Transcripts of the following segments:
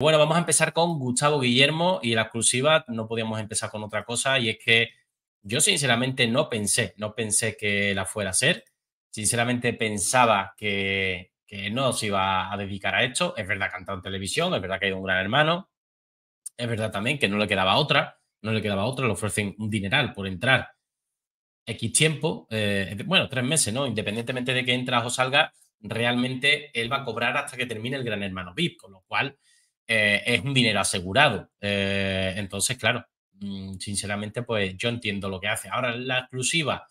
Bueno, vamos a empezar con Gustavo Guillermo y la exclusiva. No podíamos empezar con otra cosa y es que yo sinceramente no pensé, no pensé que la fuera a ser. Sinceramente pensaba que, no se iba a dedicar a esto. Es verdad que ha en televisión, es verdad que ha ido un gran hermano. Es verdad también que no le quedaba otra, no le quedaba otra, le ofrecen un dineral por entrar X tiempo, eh, bueno, tres meses, ¿no? Independientemente de que entras o salgas, realmente él va a cobrar hasta que termine el gran hermano VIP, con lo cual eh, es un dinero asegurado. Eh, entonces, claro, mm, sinceramente, pues yo entiendo lo que hace. Ahora, la exclusiva,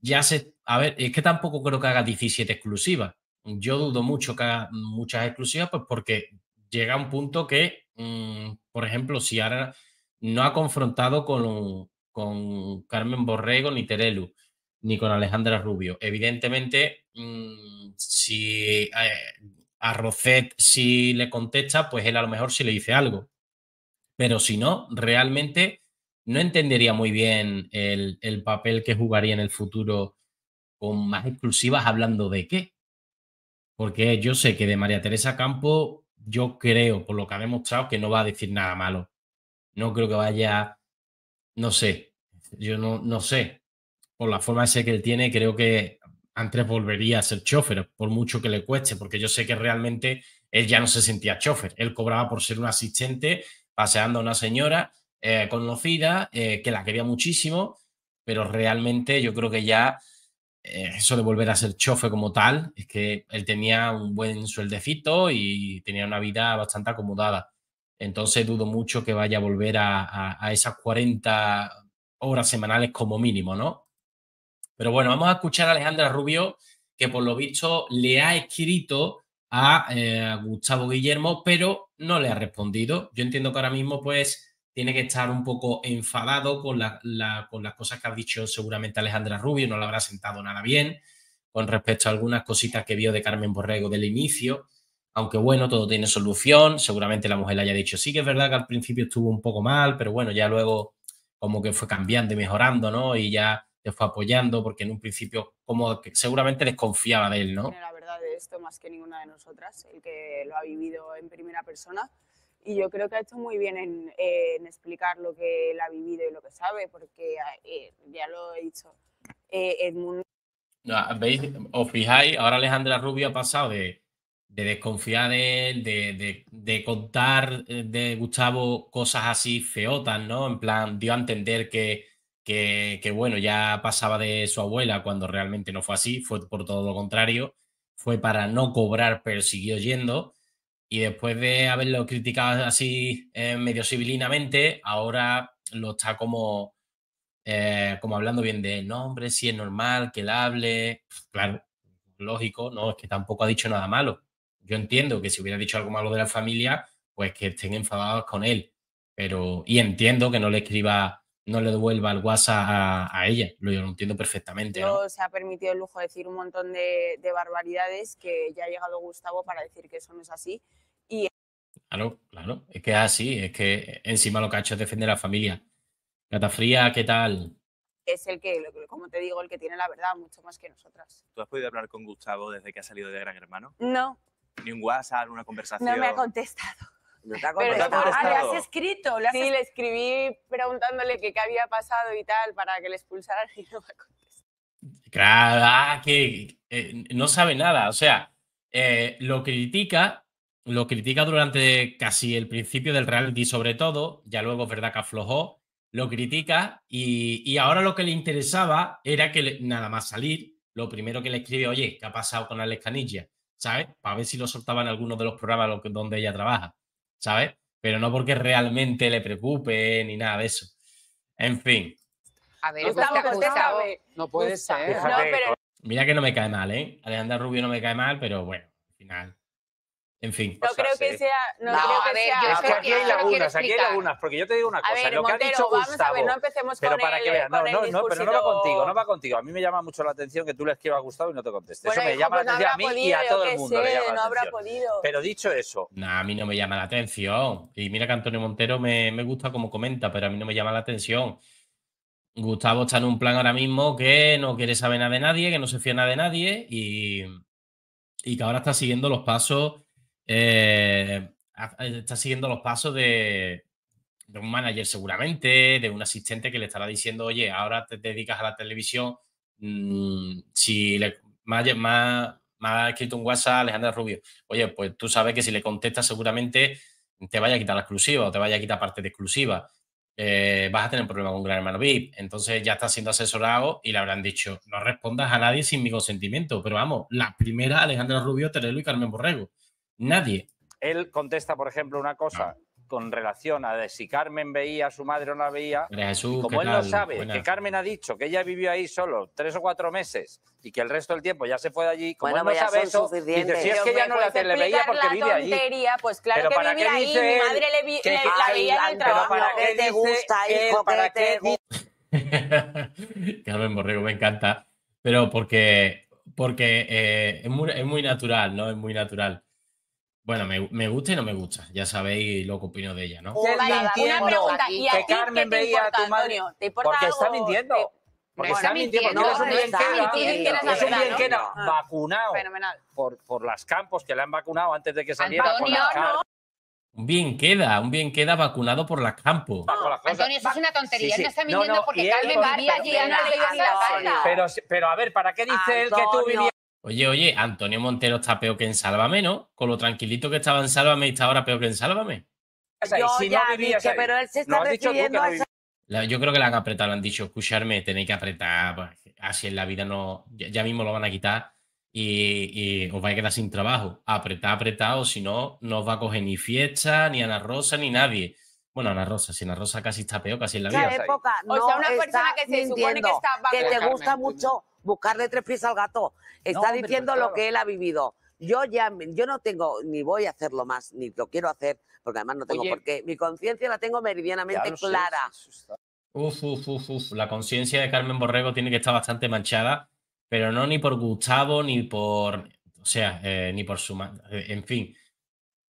ya sé... A ver, es que tampoco creo que haga 17 exclusivas. Yo dudo mucho que haga muchas exclusivas, pues porque llega un punto que, mm, por ejemplo, si ahora no ha confrontado con, Carmen Borrego ni Terelu ni con Alejandra Rubio. Evidentemente, mm, si eh, a Roset, si le contesta, pues él a lo mejor si le dice algo. Pero si no, realmente no entendería muy bien el, papel que jugaría en el futuro con más exclusivas hablando de qué. Porque yo sé que de María Teresa Campo, yo creo, por lo que ha demostrado, que no va a decir nada malo. No creo que vaya, no sé, yo no, no sé. Por la forma que él tiene, creo que antes volvería a ser chofer, por mucho que le cueste, porque yo sé que realmente él ya no se sentía chofer. Él cobraba por ser un asistente paseando a una señora eh, conocida eh, que la quería muchísimo, pero realmente yo creo que ya eh, eso de volver a ser chofer como tal, es que él tenía un buen sueldecito y tenía una vida bastante acomodada. Entonces dudo mucho que vaya a volver a esas 40 horas semanales como mínimo, ¿no? Pero bueno, vamos a escuchar a Alejandra Rubio, que por lo visto le ha escrito a, eh, Gustavo Guillermo, pero no le ha respondido. Yo entiendo que ahora mismo, pues, tiene que estar un poco enfadado con, la, con las cosas que ha dicho seguramente Alejandra Rubio, no la habrá sentado nada bien con respecto a algunas cositas que vio de Carmen Borrego del inicio, aunque bueno, todo tiene solución, seguramente la mujer le haya dicho, sí que es verdad que al principio estuvo un poco mal, pero bueno, ya luego como que fue cambiando y mejorando, ¿no? Y ya te fue apoyando, porque en un principio como que seguramente desconfiaba de él, ¿no? la verdad de esto más que ninguna de nosotras, el que lo ha vivido en primera persona. Y yo creo que ha hecho muy bien en, explicar lo que él ha vivido y lo que sabe, porque eh, ya lo he dicho, eh, ah, Os fijáis, ahora Alejandra Rubio ha pasado de, de desconfiar de él, de, de, de, contar eh, de Gustavo cosas así feotas, ¿no? En plan, dio a entender que, que, bueno, ya pasaba de su abuela cuando realmente no fue así, fue por todo lo contrario, fue para no cobrar, pero siguió yendo. Y después de haberlo criticado así eh, medio civilinamente, ahora lo está como, eh, como hablando bien de nombre, si es normal que él hable. Claro, lógico, no, es que tampoco ha dicho nada malo. Yo entiendo que si hubiera dicho algo malo de la familia, pues que estén enfadados con él. Pero, y entiendo que no le escriba no le devuelva el WhatsApp a, ella. Lo, yo lo entiendo perfectamente. No, se ha permitido el lujo de decir un montón de, barbaridades que ya ha llegado Gustavo para decir que eso no es así. Y... Claro, claro. Es que es así. Es que encima lo que ha hecho es defender a la familia. Catafría, ¿qué tal? Es el que, como te digo, el que tiene la verdad mucho más que nosotras. ¿Tú has podido hablar con Gustavo desde que ha salido de Gran Hermano? No. ¿Ni un WhatsApp, una conversación? No me ha contestado pero, ah, le has escrito. ¿Le sí, le escribí preguntándole qué había pasado y tal para que le expulsaran y no me Claro, ah, que eh, no sabe nada. O sea, eh, lo critica, lo critica durante casi el principio del reality, sobre todo. Ya luego es verdad que aflojó. Lo critica y, ahora lo que le interesaba era que nada más salir, lo primero que le escribe, oye, ¿qué ha pasado con Alex Canilla? ¿Sabes? Para ver si lo soltaban en alguno de los programas donde ella trabaja. ¿sabes? Pero no porque realmente le preocupe ni nada de eso. En fin. A ver, No puede saber Mira que no me cae mal, ¿eh? Alejandra Rubio no me cae mal, pero bueno, al final. En fin. No creo que sea. No, creo que sea. aquí hay lagunas, aquí hay lagunas, porque yo te digo una cosa. lo que ha dicho vamos Gustavo, a ver, no empecemos pero para que veas no, no, no, pero no va contigo, no va contigo. A mí me llama mucho la atención que tú le escribas a Gustavo y no te contestes. eso me llama la pues atención a mí y a todo el mundo. Pero dicho eso. a mí no me llama la atención. Y mira que Antonio Montero me, me gusta como comenta, pero a mí no me llama la atención. Gustavo está en un plan ahora mismo que no quiere saber nada de nadie, que no se fía nada de nadie y, y que ahora está siguiendo los pasos eh, eh, está siguiendo los pasos de, un manager seguramente, de un asistente que le estará diciendo, oye, ahora te dedicas a la televisión, mm, si le, más, ha escrito un WhatsApp Alejandra Rubio, oye, pues tú sabes que si le contestas seguramente te vaya a quitar la exclusiva o te vaya a quitar parte de exclusiva. Eh, vas a tener problemas con Gran Hermano VIP. Entonces ya está siendo asesorado y le habrán dicho, no respondas a nadie sin mi consentimiento. Pero vamos, la primera, Alejandra Rubio, Terelo y Carmen Borrego. Nadie. Él contesta, por ejemplo, una cosa con relación a de si Carmen veía a su madre o no la veía. como él no sabe que Carmen ha dicho que ella vivió ahí solo tres o cuatro meses y que el resto del tiempo ya se fue de allí, como bueno, él no sabe eso, dice, si es que ella no la pues veía porque vive allí. Pues claro que vivía ahí, mi madre le, la veía en el trabajo. para qué te gusta, hijo, para qué Carmen Borrego me encanta, pero porque, porque eh, es muy natural, ¿no? Es muy natural. Bueno, me, me, gusta y no me gusta. Ya sabéis lo que opino de ella, ¿no? Yo la una pregunta. ¿Y a ti Carmen veía a tu madre? ¿Te importa Porque algo? Eh, está mintiendo. Te... Porque está mintiendo. No, es un bien que no. Es un no. Ah, vacunado. Fenomenal. Por, por las campos que la han vacunado antes de que saliera. Antonio, con la no. Un bien queda, un bien queda vacunado por la campo. No, Antonio, eso es una tontería. Sí, no está mintiendo porque Carmen vivía allí antes de la Pero, pero a ver, ¿para qué dice él que tú vivías? Oye, oye, Antonio Montero está peor que en Sálvame, ¿no? Con lo tranquilito que estaba en Sálvame y está ahora peor que en Sálvame. yo ya, pero él se está a... yo creo que la han apretado, le han dicho, escucharme, tenéis que apretar, pues, así en la vida no, ya, mismo lo van a quitar y, os vais a quedar sin trabajo. Apretad, o si no, no os va a coger ni fiesta, ni Ana Rosa, ni nadie. Bueno, Ana Rosa, si Ana Rosa casi está peor, casi en la vida. Época, o sea, una persona que se supone que está... Que te gusta mucho buscarle tres pies al gato. Está pues diciendo lo que él ha vivido. Yo ya, yo no tengo, ni voy a hacerlo más, ni lo quiero hacer, porque además no tengo por qué. Mi conciencia la tengo meridianamente clara. uf, uf, uf, uf. La conciencia de Carmen Borrego tiene que estar bastante manchada, pero no ni por Gustavo, ni por, o sea, eh, ni por su... Eh, en fin,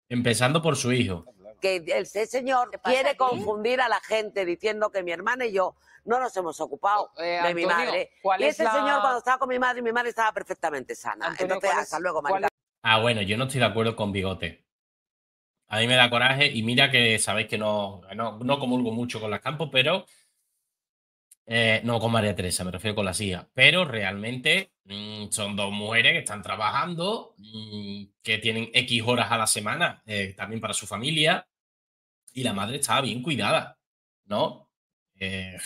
empezando por su hijo que ese señor quiere confundir a la gente diciendo que mi hermana y yo no nos hemos ocupado oh, eh, de mi madre. Y ese señor cuando estaba con mi madre, mi madre estaba perfectamente sana. Entonces, hasta luego, Ah, bueno, yo no estoy de acuerdo con Bigote. A mí me da coraje y mira que sabéis que no, no, no comulgo mucho con las campos, pero eh, no con María Teresa, me refiero con la silla Pero realmente mm, son dos mujeres que están trabajando, mm, que tienen X horas a la semana, eh, también para su familia, y la madre está bien cuidada, ¿no? Eh,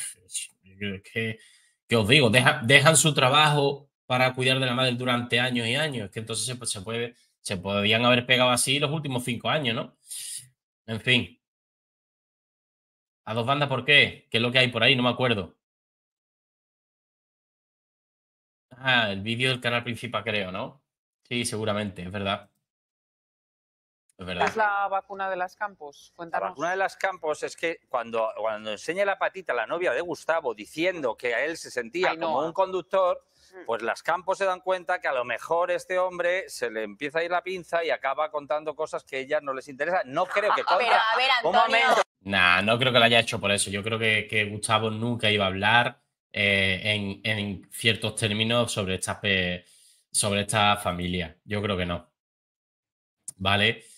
que, os digo, dejan su trabajo para cuidar de la madre durante años y años, que entonces se, se haber pegado así los últimos cinco años, ¿no? En fin. A dos bandas, ¿por qué? ¿Qué es lo que hay por ahí? No me acuerdo. Ah, el vídeo del canal principal, creo, ¿no? Sí, seguramente, es verdad. Es verdad. es la vacuna de las campos? Cuéntanos. La vacuna de las campos es que cuando, cuando enseña la patita a la novia de Gustavo diciendo que a él se sentía como un conductor, mm. pues las campos se dan cuenta que a lo mejor este hombre se le empieza a ir la pinza y acaba contando cosas que a ellas no les interesan. No creo que todo. a ver, Antonio. Un no creo que lo haya hecho por eso. Yo creo que Gustavo nunca iba a hablar eh, en, en, ciertos términos sobre esta, sobre esta familia. Yo creo que no. ¿Vale?